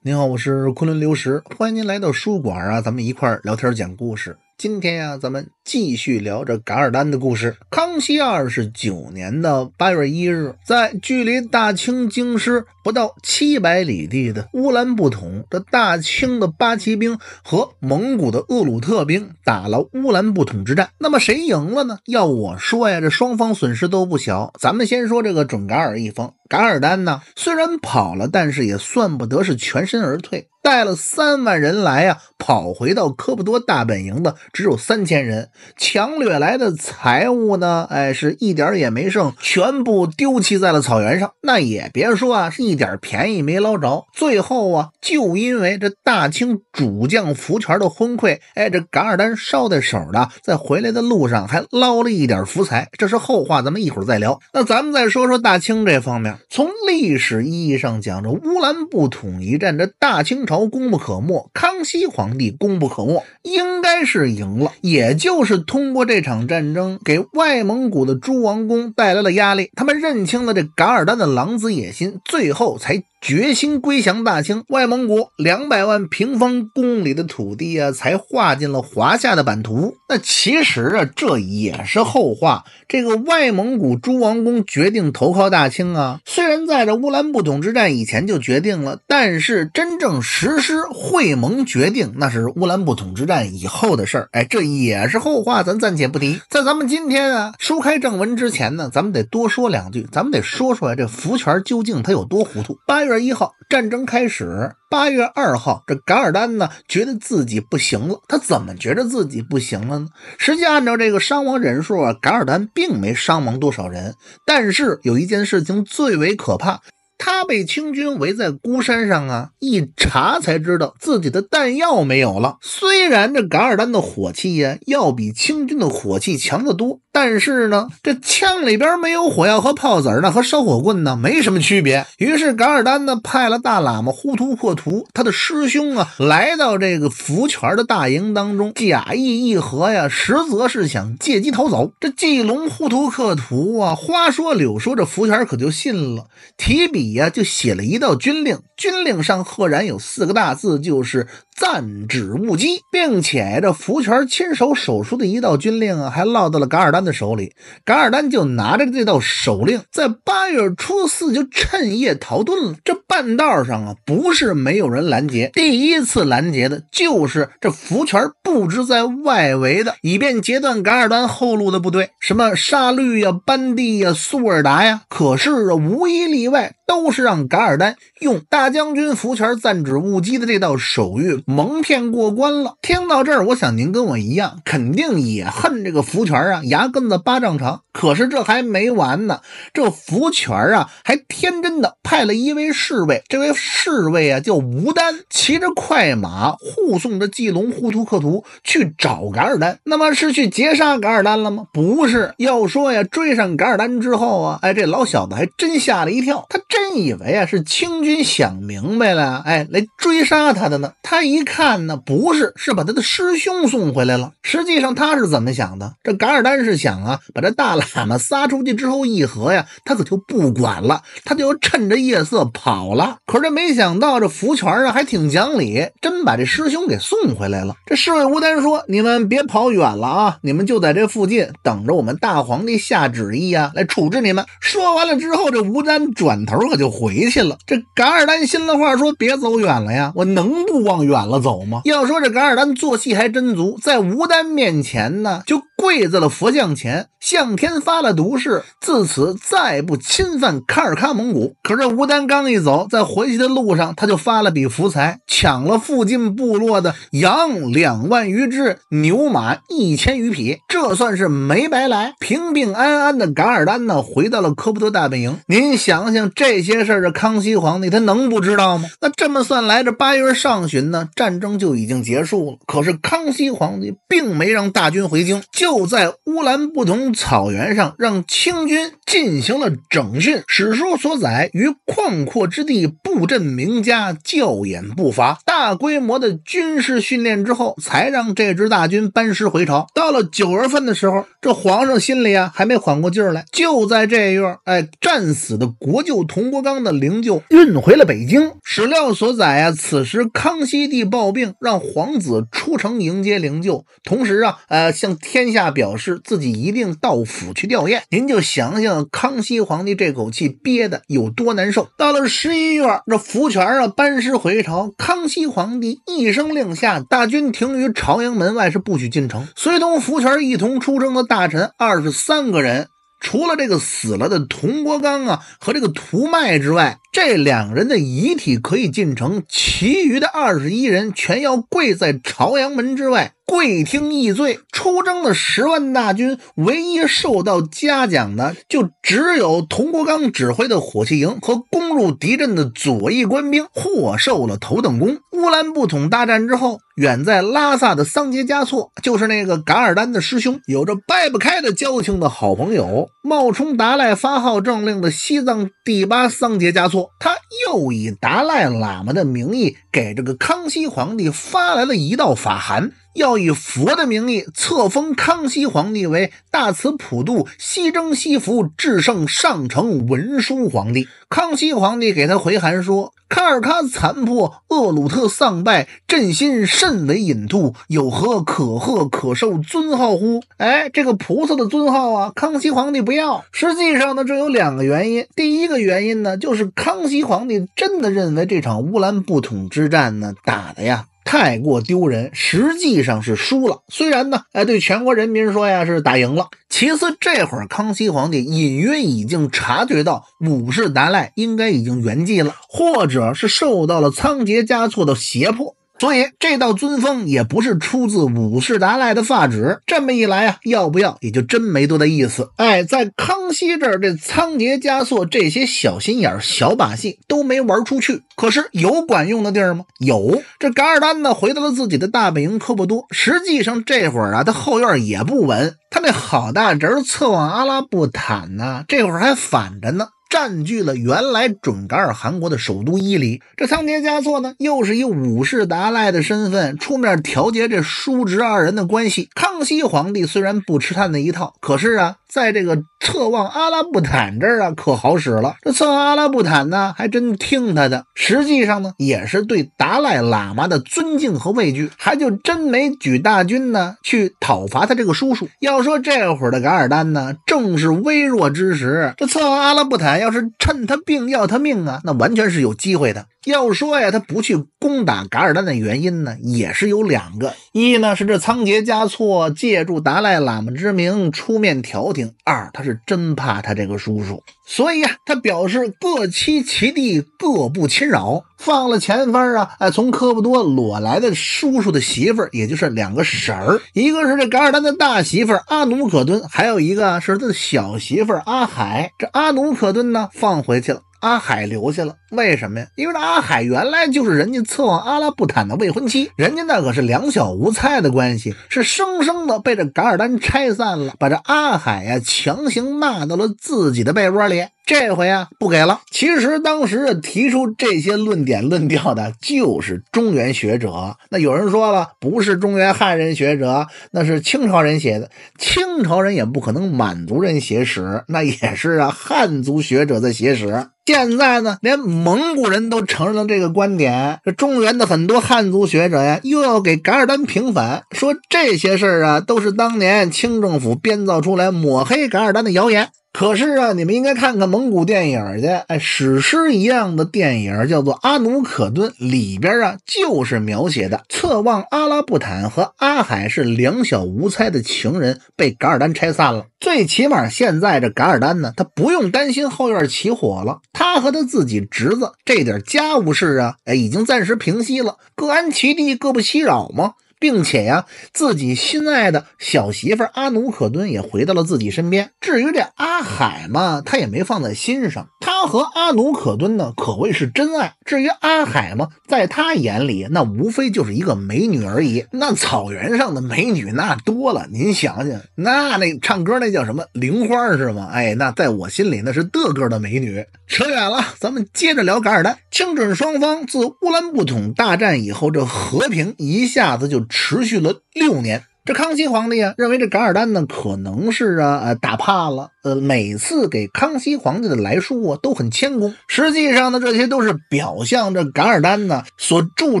您好，我是昆仑流石，欢迎您来到书馆啊，咱们一块儿聊天讲故事。今天呀，咱们继续聊这噶尔丹的故事。康熙二十九年的八月一日，在距离大清京师不到七百里地的乌兰布统，这大清的八旗兵和蒙古的鄂鲁特兵打了乌兰布统之战。那么谁赢了呢？要我说呀，这双方损失都不小。咱们先说这个准噶尔一方，噶尔丹呢，虽然跑了，但是也算不得是全身而退。带了三万人来呀，跑回到科布多大本营的只有三千人，强掠来的财物呢，哎，是一点也没剩，全部丢弃在了草原上。那也别说啊，是一点便宜没捞着。最后啊，就因为这大清主将福全的昏聩，哎，这噶尔丹捎带手的在回来的路上还捞了一点福财。这是后话，咱们一会儿再聊。那咱们再说说大清这方面，从历史意义上讲，这乌兰布统一战这大清朝。功不可没，康熙皇帝功不可没，应该是赢了。也就是通过这场战争，给外蒙古的诸王公带来了压力，他们认清了这噶尔丹的狼子野心，最后才。决心归降大清，外蒙古两百万平方公里的土地啊，才划进了华夏的版图。那其实啊，这也是后话。这个外蒙古诸王公决定投靠大清啊，虽然在这乌兰布统之战以前就决定了，但是真正实施会盟决定，那是乌兰布统之战以后的事儿。哎，这也是后话，咱暂且不提。在咱们今天啊，书开正文之前呢，咱们得多说两句，咱们得说出来这福全究竟他有多糊涂。八月。月一号，战争开始。八月二号，这噶尔丹呢，觉得自己不行了。他怎么觉得自己不行了呢？实际按照这个伤亡人数啊，噶尔丹并没伤亡多少人。但是有一件事情最为可怕，他被清军围在孤山上啊。一查才知道自己的弹药没有了。虽然这噶尔丹的火器呀，要比清军的火器强得多。但是呢，这枪里边没有火药和炮子儿呢，和烧火棍呢没什么区别。于是噶尔丹呢派了大喇嘛忽图克图，他的师兄啊，来到这个福全的大营当中，假意议和呀，实则是想借机逃走。这季龙忽图克图啊，花说柳说，这福全可就信了，提笔呀就写了一道军令，军令上赫然有四个大字，就是。暂止误击，并且这福全亲手手书的一道军令啊，还落到了噶尔丹的手里。噶尔丹就拿着这道手令，在八月初四就趁夜逃遁了。这半道上啊，不是没有人拦截。第一次拦截的就是这福全布置在外围的，以便截断噶尔丹后路的部队，什么沙律呀、班地呀、苏尔达呀。可是啊，无一例外。都是让噶尔丹用大将军福全暂旨误机的这道手谕蒙骗过关了。听到这儿，我想您跟我一样，肯定也恨这个福全啊，牙根子巴丈长。可是这还没完呢，这福全啊，还天真的派了一位侍卫，这位侍卫啊叫吴丹，骑着快马护送着季龙呼图克图去找噶尔丹。那么是去劫杀噶尔丹了吗？不是。要说呀，追上噶尔丹之后啊，哎，这老小子还真吓了一跳，他这。真以为啊是清军想明白了，哎，来追杀他的呢？他一看呢，不是，是把他的师兄送回来了。实际上他是怎么想的？这噶尔丹是想啊，把这大喇嘛撒出去之后一和呀，他可就不管了，他就趁着夜色跑了。可是这没想到，这福全啊还挺讲理，真把这师兄给送回来了。这侍卫吴丹说：“你们别跑远了啊，你们就在这附近等着，我们大皇帝下旨意啊，来处置你们。”说完了之后，这吴丹转头。我就回去了。这噶尔丹心里话，说：“别走远了呀，我能不往远了走吗？”要说这噶尔丹做戏还真足，在吴丹面前呢，就。跪在了佛像前，向天发了毒誓，自此再不侵犯喀尔喀蒙古。可是吴丹刚一走，在回去的路上，他就发了笔福财，抢了附近部落的羊两万余只，牛马一千余匹。这算是没白来，平平安安的噶尔丹呢，回到了科普特大本营。您想想，这些事儿，康熙皇帝他能不知道吗？那这么算来，这八月上旬呢，战争就已经结束了。可是康熙皇帝并没让大军回京，就。又在乌兰布统草原上让清军进行了整训。史书所载，于旷阔之地布阵，名家教演步伐。大规模的军事训练之后，才让这支大军班师回朝。到了九月份的时候，这皇上心里啊还没缓过劲儿来。就在这月，哎，战死的国舅佟国刚的灵柩运回了北京。史料所载啊，此时康熙帝暴病，让皇子出城迎接灵柩，同时啊，呃，向天下。下表示自己一定到府去吊唁，您就想想康熙皇帝这口气憋的有多难受。到了十一月，这福全啊班师回朝，康熙皇帝一声令下，大军停于朝阳门外，是不许进城。随同福全一同出征的大臣二十三个人，除了这个死了的佟国刚啊和这个屠迈之外。这两人的遗体可以进城，其余的二十一人全要跪在朝阳门之外，跪听议罪。出征的十万大军，唯一受到嘉奖的，就只有佟国刚指挥的火器营和攻入敌阵的左翼官兵，获受了头等功。乌兰布统大战之后，远在拉萨的桑杰嘉措，就是那个噶尔丹的师兄，有着掰不开的交情的好朋友，冒充达赖发号政令的西藏第八桑杰嘉措。他又以达赖喇嘛的名义给这个康熙皇帝发来了一道法函。要以佛的名义册封康熙皇帝为大慈普度、西征西服、至圣上承文殊皇帝。康熙皇帝给他回函说：“卡尔喀残破，厄鲁特丧败，朕心甚为隐痛，有何可贺可受尊号乎？”哎，这个菩萨的尊号啊，康熙皇帝不要。实际上呢，这有两个原因。第一个原因呢，就是康熙皇帝真的认为这场乌兰布统之战呢，打的呀。太过丢人，实际上是输了。虽然呢，哎，对全国人民说呀是打赢了。其次，这会儿康熙皇帝隐约已经察觉到五世达赖应该已经圆寂了，或者是受到了仓颉嘉措的胁迫。所以这道尊封也不是出自五世达赖的发旨，这么一来啊，要不要也就真没多大意思。哎，在康熙这儿，这仓颉加措这些小心眼儿、小把戏都没玩出去。可是有管用的地儿吗？有。这噶尔丹呢，回到了自己的大本营科布多。实际上这会儿啊，他后院也不稳。他那好大侄儿策往阿拉布坦呢，这会儿还反着呢。占据了原来准噶尔汗国的首都伊犁，这仓颉嘉措呢，又是以五世达赖的身份出面调节这叔侄二人的关系。康熙皇帝虽然不吃他那一套，可是啊。在这个策望阿拉布坦这儿啊，可好使了。这策望阿拉布坦呢，还真听他的。实际上呢，也是对达赖喇嘛的尊敬和畏惧，还就真没举大军呢去讨伐他这个叔叔。要说这会儿的噶尔丹呢，正是微弱之时。这策望阿拉布坦要是趁他病要他命啊，那完全是有机会的。要说呀，他不去攻打噶尔丹的原因呢，也是有两个。一呢是这仓颉嘉措借助达赖喇嘛之名出面调。二，他是真怕他这个叔叔，所以啊，他表示各妻其弟各不侵扰，放了前方啊，哎，从科布多裸来的叔叔的媳妇儿，也就是两个婶儿，一个是这噶尔丹的大媳妇儿阿努可敦，还有一个是他的小媳妇儿阿海。这阿努可敦呢，放回去了。阿海留下了，为什么呀？因为阿海原来就是人家策划阿拉布坦的未婚妻，人家那可是两小无猜的关系，是生生的被这噶尔丹拆散了，把这阿海呀强行纳到了自己的被窝里。这回啊不给了。其实当时提出这些论点论调的就是中原学者。那有人说了，不是中原汉人学者，那是清朝人写的，清朝人也不可能满族人写史，那也是啊，汉族学者在写史。现在呢，连蒙古人都承认了这个观点。这中原的很多汉族学者呀，又要给噶尔丹平反，说这些事儿啊，都是当年清政府编造出来抹黑噶尔丹的谣言。可是啊，你们应该看看蒙古电影去。哎，史诗一样的电影叫做《阿努可敦》，里边啊就是描写的侧望阿拉布坦和阿海是两小无猜的情人，被噶尔丹拆散了。最起码现在这噶尔丹呢，他不用担心后院起火了。他和他自己侄子这点家务事啊，哎，已经暂时平息了，各安其地，各不其扰吗？并且呀，自己心爱的小媳妇阿努可敦也回到了自己身边。至于这阿海嘛，他也没放在心上。他和阿努可敦呢，可谓是真爱。至于阿海嘛，在他眼里那无非就是一个美女而已。那草原上的美女那多了，您想想，那那唱歌那叫什么玲花是吗？哎，那在我心里那是的个的美女。扯远了，咱们接着聊噶尔丹。清准双方自乌兰布统大战以后，这和平一下子就持续了六年。这康熙皇帝啊，认为这噶尔丹呢可能是啊呃打怕了，呃每次给康熙皇帝的来书啊都很谦恭。实际上呢，这些都是表象。这噶尔丹呢所驻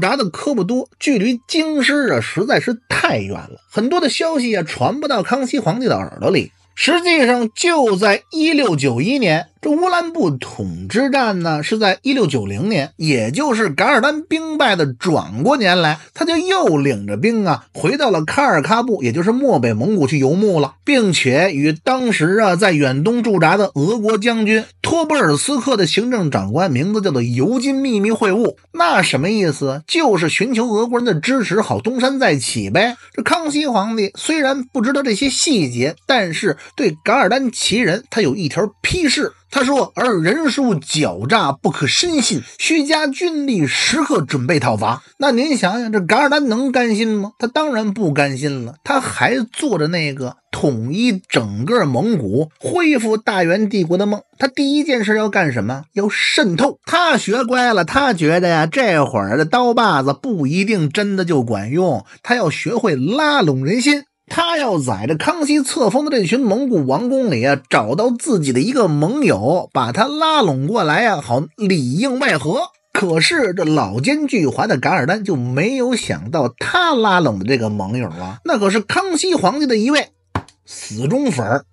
扎的科布多，距离京师啊实在是太远了，很多的消息啊传不到康熙皇帝的耳朵里。实际上，就在一六九一年。这乌兰布统之战呢，是在一六九零年，也就是噶尔丹兵败的转过年来，他就又领着兵啊，回到了卡尔喀布，也就是漠北蒙古去游牧了，并且与当时啊在远东驻扎的俄国将军托波尔斯克的行政长官，名字叫做尤金秘密会晤。那什么意思？就是寻求俄国人的支持，好东山再起呗。这康熙皇帝虽然不知道这些细节，但是对噶尔丹旗人他有一条批示。他说：“而人数狡诈，不可深信，须加军力，时刻准备讨伐。”那您想想，这噶尔丹能甘心吗？他当然不甘心了。他还做着那个统一整个蒙古、恢复大元帝国的梦。他第一件事要干什么？要渗透。他学乖了，他觉得呀，这会儿的刀把子不一定真的就管用，他要学会拉拢人心。他要在这康熙册封的这群蒙古王宫里啊，找到自己的一个盟友，把他拉拢过来呀，好里应外合。可是这老奸巨猾的噶尔丹就没有想到，他拉拢的这个盟友啊，那可是康熙皇帝的一位死忠粉儿。